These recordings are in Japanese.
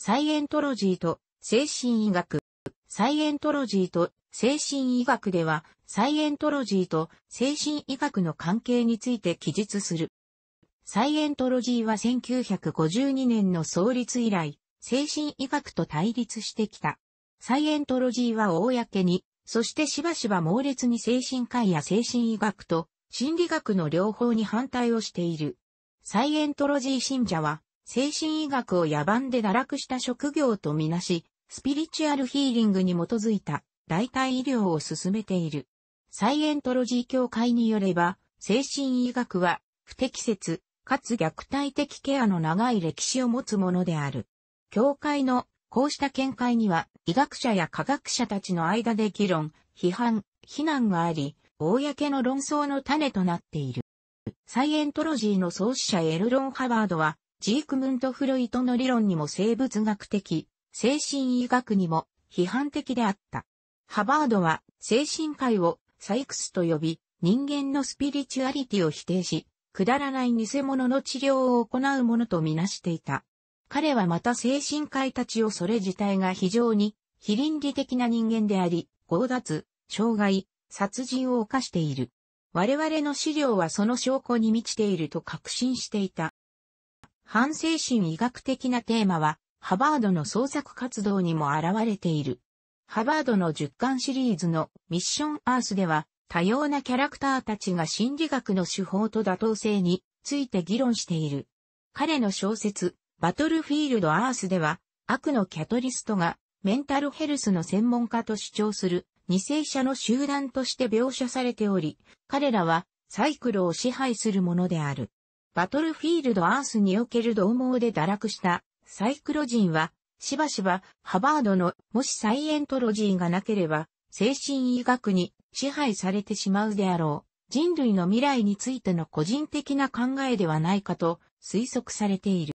サイエントロジーと精神医学。サイエントロジーと精神医学では、サイエントロジーと精神医学の関係について記述する。サイエントロジーは1952年の創立以来、精神医学と対立してきた。サイエントロジーは公に、そしてしばしば猛烈に精神科医や精神医学と心理学の両方に反対をしている。サイエントロジー信者は、精神医学を野蛮で堕落した職業とみなし、スピリチュアルヒーリングに基づいた代替医療を進めている。サイエントロジー協会によれば、精神医学は不適切、かつ虐待的ケアの長い歴史を持つものである。協会のこうした見解には、医学者や科学者たちの間で議論、批判、非難があり、公の論争の種となっている。サイエントロジーの創始者エルロン・ハワードは、ジークムント・フロイトの理論にも生物学的、精神医学にも批判的であった。ハバードは精神界をサイクスと呼び、人間のスピリチュアリティを否定し、くだらない偽物の治療を行うものとみなしていた。彼はまた精神科医たちをそれ自体が非常に非倫理的な人間であり、強奪、障害、殺人を犯している。我々の資料はその証拠に満ちていると確信していた。反精神医学的なテーマは、ハバードの創作活動にも現れている。ハバードの10巻シリーズのミッションアースでは、多様なキャラクターたちが心理学の手法と妥当性について議論している。彼の小説、バトルフィールドアースでは、悪のキャトリストがメンタルヘルスの専門家と主張する二世者の集団として描写されており、彼らはサイクルを支配するものである。バトルフィールドアースにおける同盟で堕落したサイクロ人は、しばしばハバードのもしサイエントロジーがなければ、精神医学に支配されてしまうであろう。人類の未来についての個人的な考えではないかと推測されている。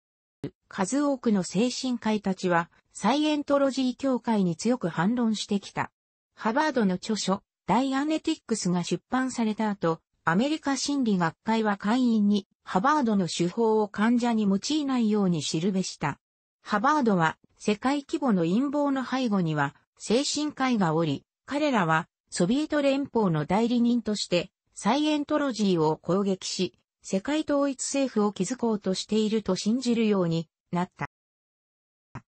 数多くの精神科医たちは、サイエントロジー協会に強く反論してきた。ハバードの著書、ダイアネティックスが出版された後、アメリカ心理学会は会員にハバードの手法を患者に用いないように知るべした。ハバードは世界規模の陰謀の背後には精神科医がおり、彼らはソビエト連邦の代理人としてサイエントロジーを攻撃し、世界統一政府を築こうとしていると信じるようになった。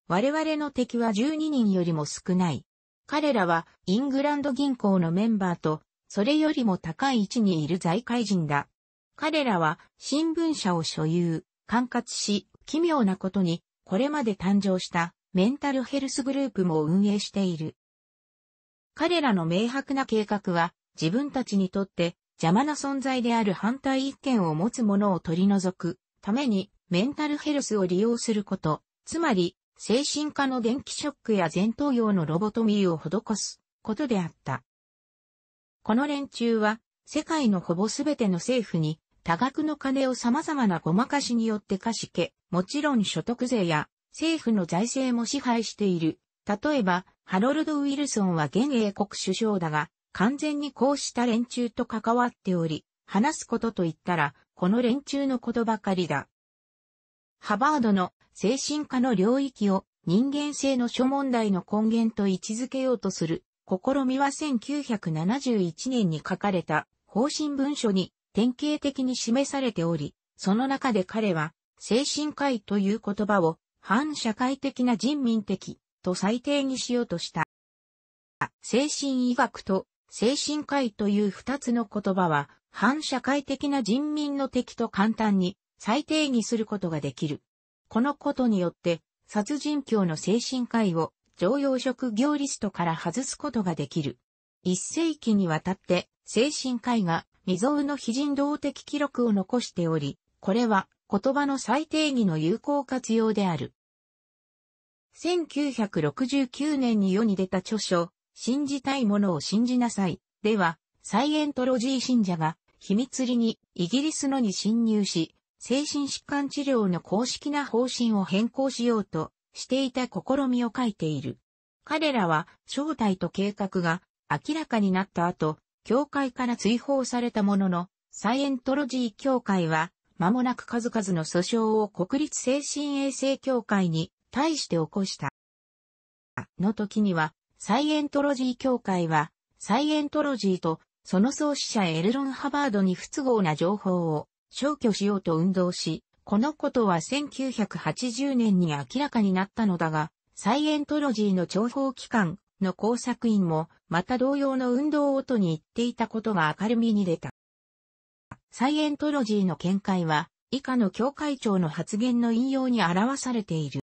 我々の敵は12人よりも少ない。彼らはイングランド銀行のメンバーとそれよりも高い位置にいる財界人だ。彼らは新聞社を所有、管轄し、奇妙なことに、これまで誕生したメンタルヘルスグループも運営している。彼らの明白な計画は、自分たちにとって邪魔な存在である反対意見を持つ者を取り除くためにメンタルヘルスを利用すること、つまり精神科の電気ショックや前頭葉のロボトミーを施すことであった。この連中は、世界のほぼすべての政府に、多額の金を様々なごまかしによって貸し付け、もちろん所得税や政府の財政も支配している。例えば、ハロルド・ウィルソンは現英国首相だが、完全にこうした連中と関わっており、話すことと言ったら、この連中のことばかりだ。ハバードの精神科の領域を人間性の諸問題の根源と位置づけようとする試みは1971年に書かれた方針文書に典型的に示されており、その中で彼は精神科医という言葉を反社会的な人民的と最低にしようとした。精神医学と精神科医という二つの言葉は反社会的な人民の敵と簡単に再定義することができる。このことによって殺人教の精神科医を常用職業リストから外すことができる。一世紀にわたって、精神科医が未曾有の非人道的記録を残しており、これは言葉の最定義の有効活用である。1969年に世に出た著書、信じたいものを信じなさい、では、サイエントロジー信者が、秘密裏にイギリスのに侵入し、精神疾患治療の公式な方針を変更しようとしていた試みを書いている。彼らは正体と計画が明らかになった後、教会から追放されたものの、サイエントロジー協会は、間もなく数々の訴訟を国立精神衛生協会に対して起こした。の時には、サイエントロジー協会は、サイエントロジーとその創始者エルロン・ハバードに不都合な情報を消去しようと運動し、このことは1980年に明らかになったのだが、サイエントロジーの情報機関の工作員も、また同様の運動を音に言っていたことが明るみに出た。サイエントロジーの見解は、以下の教会長の発言の引用に表されている。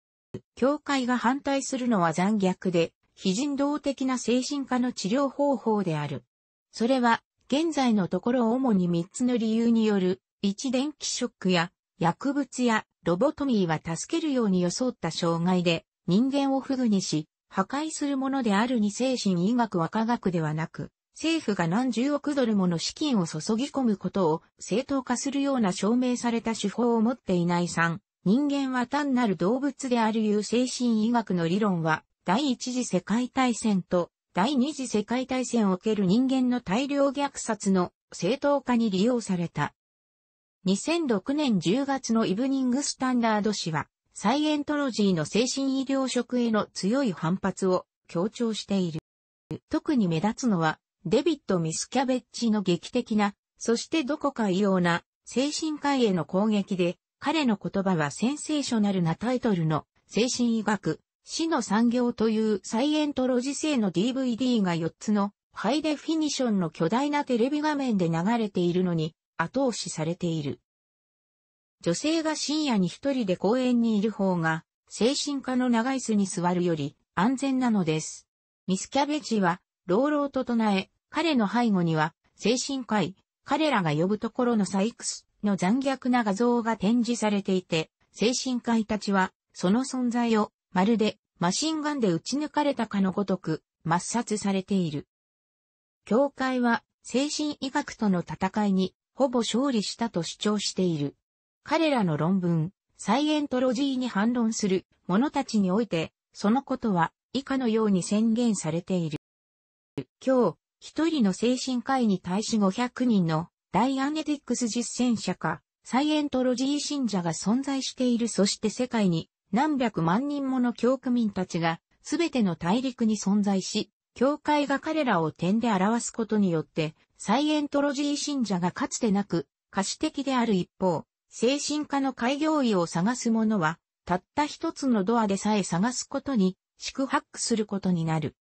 教会が反対するのは残虐で、非人道的な精神科の治療方法である。それは、現在のところ主に3つの理由による、一電気ショックや薬物やロボトミーは助けるように装った障害で人間をフグにし、破壊するものであるに精神医学は科学ではなく、政府が何十億ドルもの資金を注ぎ込むことを正当化するような証明された手法を持っていない3、人間は単なる動物であるいう精神医学の理論は、第一次世界大戦と第二次世界大戦を受ける人間の大量虐殺の正当化に利用された。2006年10月のイブニングスタンダード誌は、サイエントロジーの精神医療職への強い反発を強調している。特に目立つのは、デビッド・ミスキャベッジの劇的な、そしてどこか異様な精神科医への攻撃で、彼の言葉はセンセーショナルなタイトルの精神医学、死の産業というサイエントロジー製の DVD が4つのハイデフィニションの巨大なテレビ画面で流れているのに、後押しされている。女性が深夜に一人で公園にいる方が、精神科の長椅子に座るより安全なのです。ミスキャベジは、朗々と唱え、彼の背後には、精神科医、彼らが呼ぶところのサイクスの残虐な画像が展示されていて、精神科医たちは、その存在を、まるで、マシンガンで撃ち抜かれたかのごとく、抹殺されている。教会は、精神医学との戦いに、ほぼ勝利したと主張している。彼らの論文、サイエントロジーに反論する者たちにおいて、そのことは以下のように宣言されている。今日、一人の精神科医に対し500人のダイアネティックス実践者か、サイエントロジー信者が存在しているそして世界に何百万人もの教区民たちが全ての大陸に存在し、教会が彼らを点で表すことによってサイエントロジー信者がかつてなく、可視的である一方、精神科の開業医を探す者は、たった一つのドアでさえ探すことに、宿泊することになる。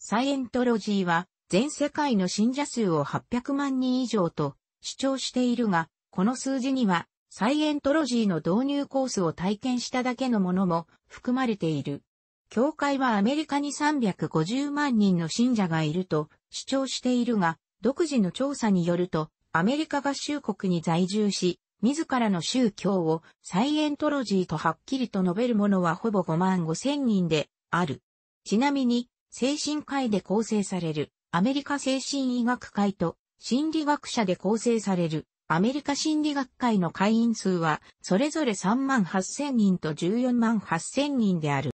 サイエントロジーは、全世界の信者数を800万人以上と主張しているが、この数字には、サイエントロジーの導入コースを体験しただけのものも含まれている。教会はアメリカに350万人の信者がいると主張しているが、独自の調査によると、アメリカ合衆国に在住し、自らの宗教をサイエントロジーとはっきりと述べる者はほぼ5万5千人である。ちなみに、精神科医で構成されるアメリカ精神医学会と心理学者で構成されるアメリカ心理学会の会員数はそれぞれ3万8千人と14万8千人である。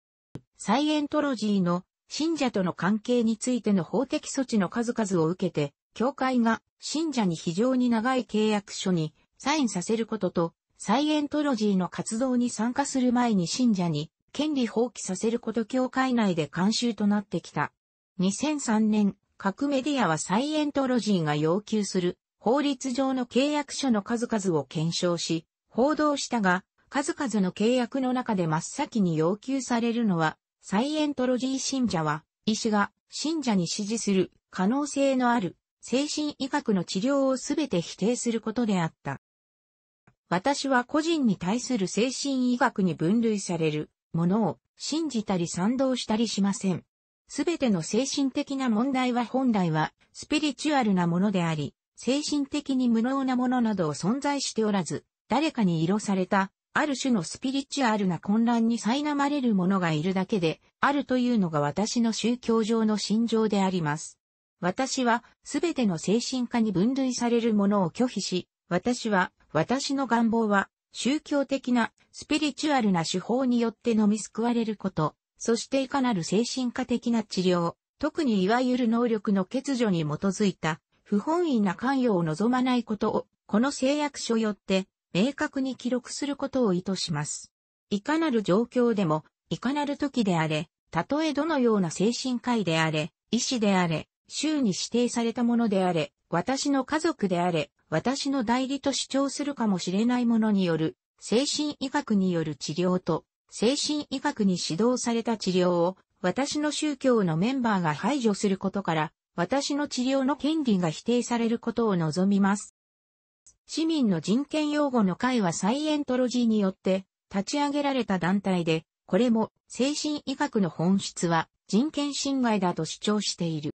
サイエントロジーの信者との関係についての法的措置の数々を受けて、教会が信者に非常に長い契約書にサインさせることと、サイエントロジーの活動に参加する前に信者に権利放棄させること教会内で慣習となってきた。2003年、各メディアはサイエントロジーが要求する法律上の契約書の数々を検証し、報道したが、数々の契約の中で真っ先に要求されるのは、サイエントロジー信者は、医師が信者に指示する可能性のある精神医学の治療をすべて否定することであった。私は個人に対する精神医学に分類されるものを信じたり賛同したりしません。すべての精神的な問題は本来はスピリチュアルなものであり、精神的に無能なものなどを存在しておらず、誰かに色されたある種のスピリチュアルな混乱に苛まれる者がいるだけで、あるというのが私の宗教上の心情であります。私は、すべての精神科に分類されるものを拒否し、私は、私の願望は、宗教的な、スピリチュアルな手法によって飲み救われること、そしていかなる精神科的な治療、特にいわゆる能力の欠如に基づいた、不本意な関与を望まないことを、この誓約書よって、明確に記録することを意図します。いかなる状況でも、いかなる時であれ、たとえどのような精神科医であれ、医師であれ、州に指定されたものであれ、私の家族であれ、私の代理と主張するかもしれないものによる、精神医学による治療と、精神医学に指導された治療を、私の宗教のメンバーが排除することから、私の治療の権利が否定されることを望みます。市民の人権擁護の会はサイエントロジーによって立ち上げられた団体で、これも精神医学の本質は人権侵害だと主張している。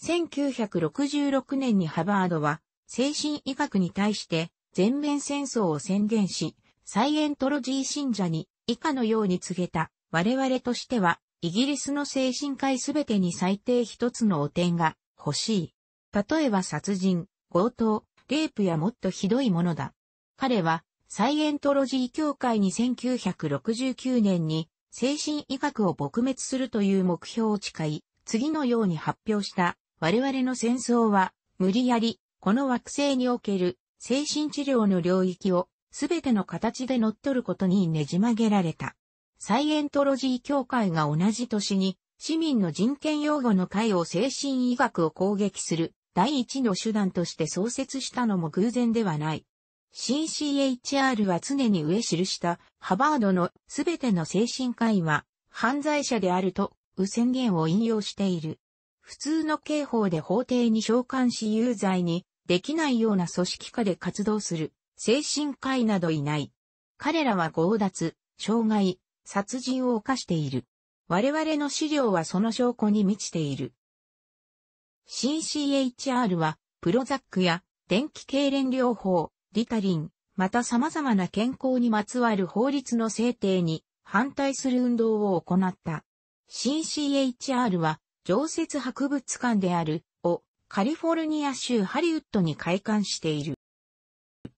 1966年にハバードは精神医学に対して全面戦争を宣言し、サイエントロジー信者に以下のように告げた我々としてはイギリスの精神科医すべてに最低一つの汚点が欲しい。例えば殺人、強盗、レープやもっとひどいものだ。彼は、サイエントロジー協会に1969年に、精神医学を撲滅するという目標を誓い、次のように発表した、我々の戦争は、無理やり、この惑星における、精神治療の領域を、すべての形で乗っ取ることにねじ曲げられた。サイエントロジー協会が同じ年に、市民の人権擁護の会を精神医学を攻撃する第一の手段として創設したのも偶然ではない。CCHR は常に上記したハバードのすべての精神科医は犯罪者であると宣言を引用している。普通の刑法で法廷に召喚し有罪にできないような組織下で活動する精神科医などいない。彼らは強奪、障害、殺人を犯している。我々の資料はその証拠に満ちている。CCHR は、プロザックや電気痙攣療法、リタリン、また様々な健康にまつわる法律の制定に反対する運動を行った。CCHR は、常設博物館である、を、カリフォルニア州ハリウッドに開館している。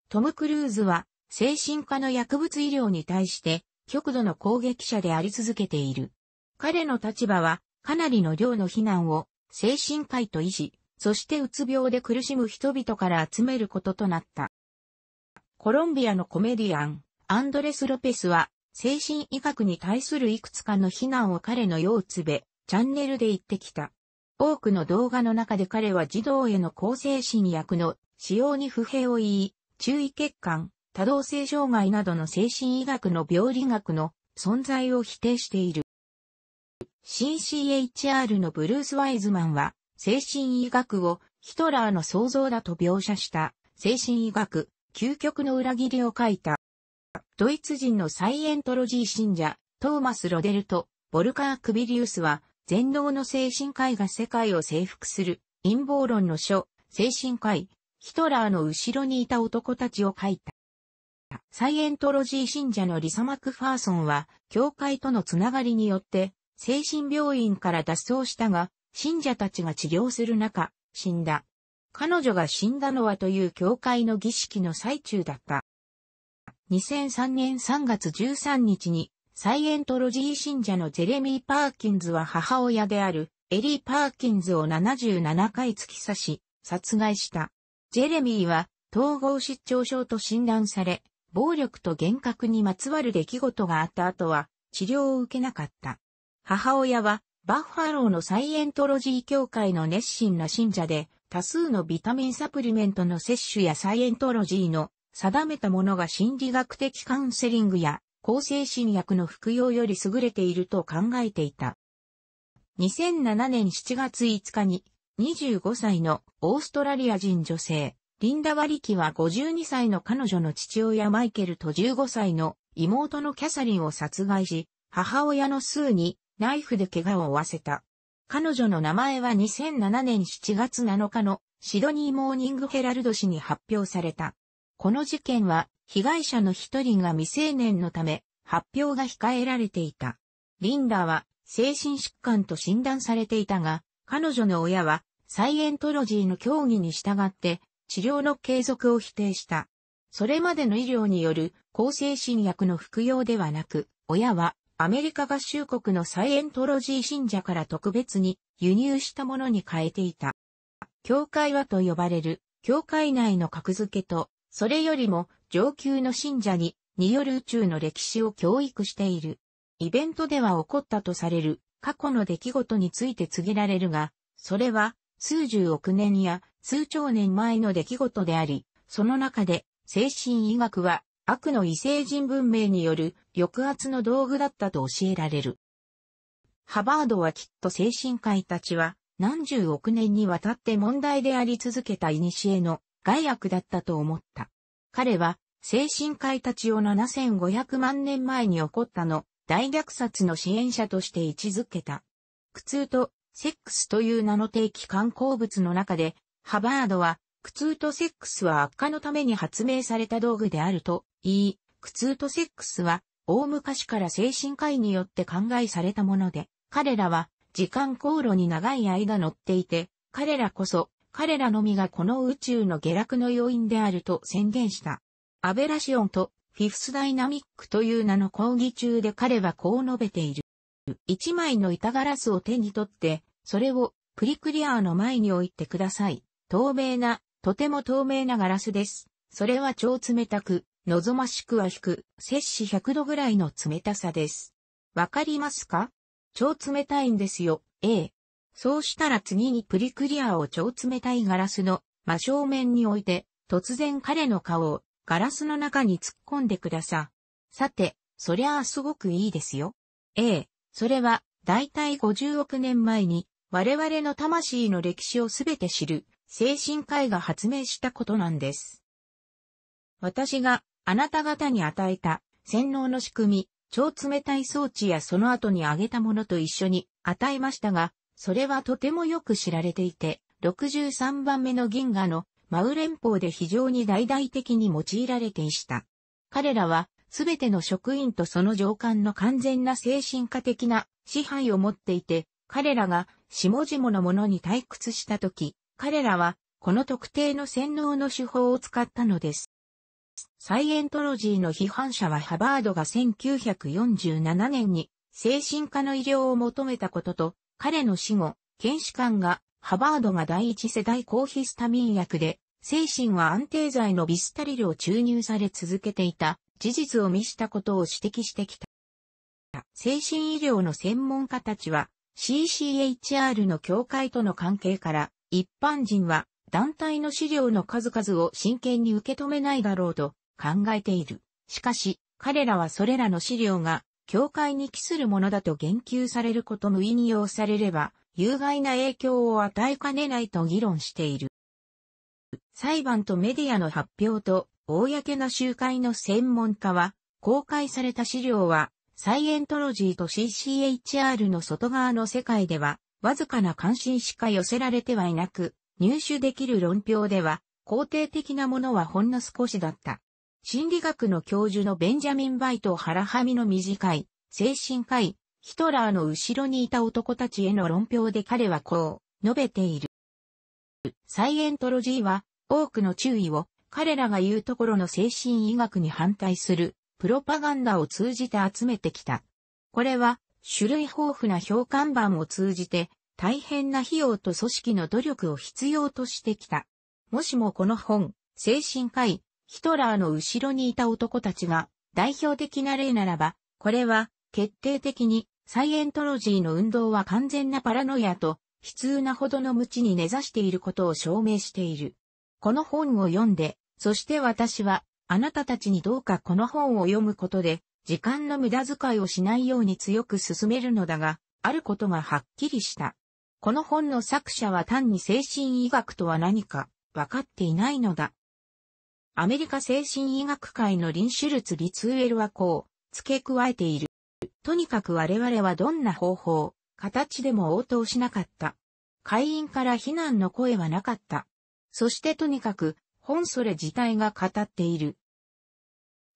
トム・クルーズは、精神科の薬物医療に対して、極度の攻撃者であり続けている。彼の立場は、かなりの量の非難を精神科医と医師、そしてうつ病で苦しむ人々から集めることとなった。コロンビアのコメディアン、アンドレス・ロペスは、精神医学に対するいくつかの非難を彼のようつべ、チャンネルで言ってきた。多くの動画の中で彼は児童への抗精神薬の使用に不平を言い、注意欠陥、多動性障害などの精神医学の病理学の存在を否定している。CCHR のブルース・ワイズマンは、精神医学をヒトラーの創造だと描写した、精神医学、究極の裏切りを書いた。ドイツ人のサイエントロジー信者、トーマス・ロデルト・ボルカー・クビリウスは、全能の精神科医が世界を征服する、陰謀論の書、精神科医、ヒトラーの後ろにいた男たちを書いた。サイエントロジー信者のリサ・マクファーソンは、教会とのつながりによって、精神病院から脱走したが、信者たちが治療する中、死んだ。彼女が死んだのはという教会の儀式の最中だった。2003年3月13日に、サイエントロジー信者のジェレミー・パーキンズは母親であるエリー・パーキンズを77回突き刺し、殺害した。ジェレミーは統合失調症と診断され、暴力と幻覚にまつわる出来事があった後は治療を受けなかった。母親はバッファローのサイエントロジー協会の熱心な信者で、多数のビタミンサプリメントの摂取やサイエントロジーの定めたものが心理学的カウンセリングや抗精神薬の服用より優れていると考えていた。2007年7月5日に25歳のオーストラリア人女性、リンダ・ワリキは52歳の彼女の父親マイケルと15歳の妹のキャサリンを殺害し、母親のスーにナイフで怪我を負わせた。彼女の名前は2007年7月7日のシドニーモーニングヘラルド誌に発表された。この事件は被害者の一人が未成年のため発表が控えられていた。リンダは精神疾患と診断されていたが、彼女の親はサイエントロジーの協議に従って治療の継続を否定した。それまでの医療による抗精神薬の服用ではなく、親はアメリカ合衆国のサイエントロジー信者から特別に輸入したものに変えていた。教会はと呼ばれる、教会内の格付けと、それよりも上級の信者に、による宇宙の歴史を教育している。イベントでは起こったとされる過去の出来事について告げられるが、それは数十億年や数兆年前の出来事であり、その中で精神医学は悪の異星人文明による抑圧の道具だったと教えられる。ハバードはきっと精神科医たちは何十億年にわたって問題であり続けた古の害悪だったと思った。彼は精神科医たちを7500万年前に起こったの大虐殺の支援者として位置づけた。苦痛とセックスという名の定期観光物の中で、ハバードは苦痛とセックスは悪化のために発明された道具であると言い、苦痛とセックスは大昔から精神科医によって考えされたもので、彼らは時間航路に長い間乗っていて、彼らこそ、彼らのみがこの宇宙の下落の要因であると宣言した。アベラシオンとフィフスダイナミックという名の講義中で彼はこう述べている。一枚の板ガラスを手に取って、それをプリクリアーの前に置いてください。透明な、とても透明なガラスです。それは超冷たく、望ましくは引く、摂氏100度ぐらいの冷たさです。わかりますか超冷たいんですよ、ええ。そうしたら次にプリクリアを超冷たいガラスの真正面に置いて、突然彼の顔をガラスの中に突っ込んでくださ。い。さて、そりゃあすごくいいですよ。ええ、それは、だいたい50億年前に、我々の魂の歴史をすべて知る、精神科医が発明したことなんです。私があなた方に与えた、洗脳の仕組み、超冷たい装置やその後にあげたものと一緒に与えましたが、それはとてもよく知られていて、63番目の銀河のマウ連邦で非常に大々的に用いられていした。彼らは、すべての職員とその上官の完全な精神科的な支配を持っていて、彼らが下々のものに退屈したとき、彼らはこの特定の洗脳の手法を使ったのです。サイエントロジーの批判者はハバードが1947年に精神科の医療を求めたことと、彼の死後、検視官がハバードが第一世代抗ヒスタミン薬で、精神は安定剤のビスタリルを注入され続けていた事実を見したことを指摘してきた。精神医療の専門家たちは CCHR の協会との関係から一般人は団体の資料の数々を真剣に受け止めないだろうと考えている。しかし、彼らはそれらの資料が、教会に帰するものだと言及されることも引用されれば、有害な影響を与えかねないと議論している。裁判とメディアの発表と、公な集会の専門家は、公開された資料は、サイエントロジーと CCHR の外側の世界では、わずかな関心しか寄せられてはいなく、入手できる論評では、肯定的なものはほんの少しだった。心理学の教授のベンジャミン・バイト・ハラハミの短い、精神科医、ヒトラーの後ろにいた男たちへの論評で彼はこう、述べている。サイエントロジーは、多くの注意を、彼らが言うところの精神医学に反対する、プロパガンダを通じて集めてきた。これは、種類豊富な評判版を通じて、大変な費用と組織の努力を必要としてきた。もしもこの本、精神科医、ヒトラーの後ろにいた男たちが代表的な例ならば、これは決定的にサイエントロジーの運動は完全なパラノイアと悲痛なほどの無知に根ざしていることを証明している。この本を読んで、そして私はあなたたちにどうかこの本を読むことで時間の無駄遣いをしないように強く進めるのだが、あることがはっきりした。この本の作者は単に精神医学とは何か分かっていないのだ。アメリカ精神医学会のリン・シュルツ・リツーエルはこう、付け加えている。とにかく我々はどんな方法、形でも応答しなかった。会員から非難の声はなかった。そしてとにかく、本それ自体が語っている。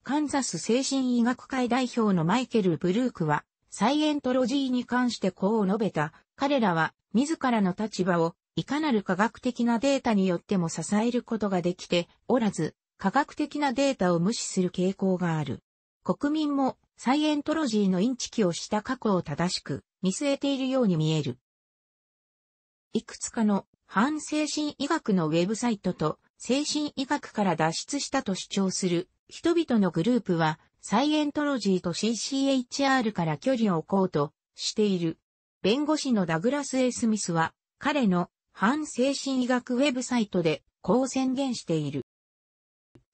カンザス精神医学会代表のマイケル・ブルークは、サイエントロジーに関してこう述べた。彼らは、自らの立場を、いかなる科学的なデータによっても支えることができておらず、科学的なデータを無視する傾向がある。国民もサイエントロジーのインチキをした過去を正しく見据えているように見える。いくつかの反精神医学のウェブサイトと精神医学から脱出したと主張する人々のグループはサイエントロジーと CCHR から距離を置こうとしている。弁護士のダグラス・エスミスは彼の反精神医学ウェブサイトでこう宣言している。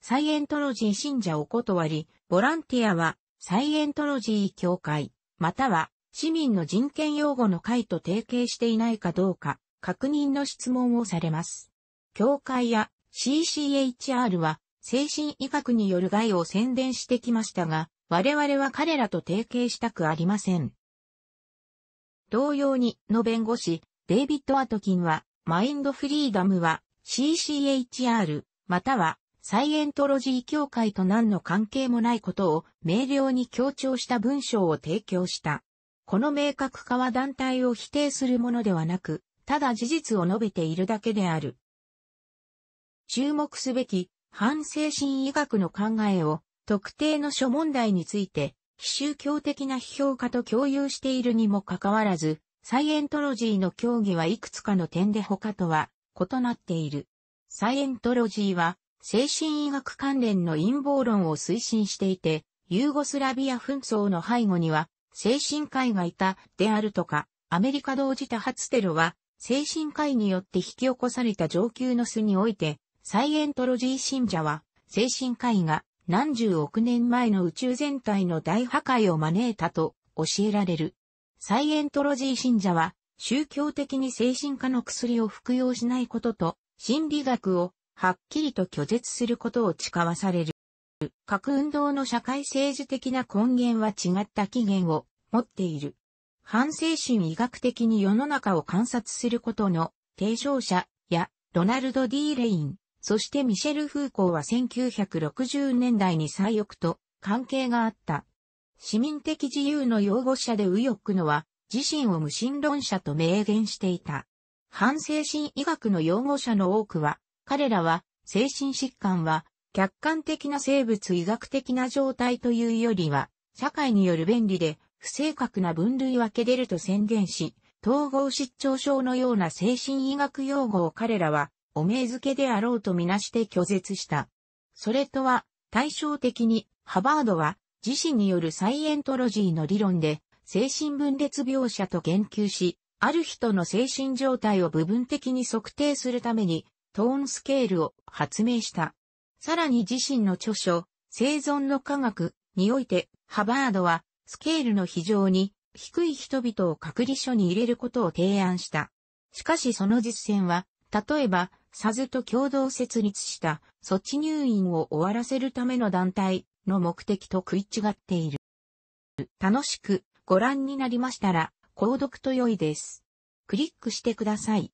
サイエントロジー信者を断り、ボランティアはサイエントロジー協会、または市民の人権擁護の会と提携していないかどうか、確認の質問をされます。協会や CCHR は精神医学による害を宣伝してきましたが、我々は彼らと提携したくありません。同様に、の弁護士、デイビッド・アトキンは、マインドフリーダムは CCHR、またはサイエントロジー協会と何の関係もないことを明瞭に強調した文章を提供した。この明確化は団体を否定するものではなく、ただ事実を述べているだけである。注目すべき、反精神医学の考えを、特定の諸問題について、非宗教的な批評家と共有しているにもかかわらず、サイエントロジーの協議はいくつかの点で他とは異なっている。サイエントロジーは精神医学関連の陰謀論を推進していて、ユーゴスラビア紛争の背後には、精神科医がいた、であるとか、アメリカ同時多発テロは、精神科医によって引き起こされた上級の巣において、サイエントロジー信者は、精神科医が何十億年前の宇宙全体の大破壊を招いたと教えられる。サイエントロジー信者は、宗教的に精神科の薬を服用しないことと、心理学をはっきりと拒絶することを誓わされる。核運動の社会政治的な根源は違った起源を持っている。反省神医学的に世の中を観察することの提唱者やロナルド・ディー・レイン、そしてミシェル・フーコーは1960年代に最悪と関係があった。市民的自由の擁護者で右翼のは自身を無神論者と明言していた。反省神医学の擁護者の多くは彼らは、精神疾患は、客観的な生物医学的な状態というよりは、社会による便利で、不正確な分類分け出ると宣言し、統合失調症のような精神医学用語を彼らは、お名付けであろうとみなして拒絶した。それとは、対照的に、ハバードは、自身によるサイエントロジーの理論で、精神分裂描写と言及し、ある人の精神状態を部分的に測定するために、トーンスケールを発明した。さらに自身の著書、生存の科学において、ハバードは、スケールの非常に低い人々を隔離所に入れることを提案した。しかしその実践は、例えば、サズと共同設立した措置入院を終わらせるための団体の目的と食い違っている。楽しくご覧になりましたら、購読と良いです。クリックしてください。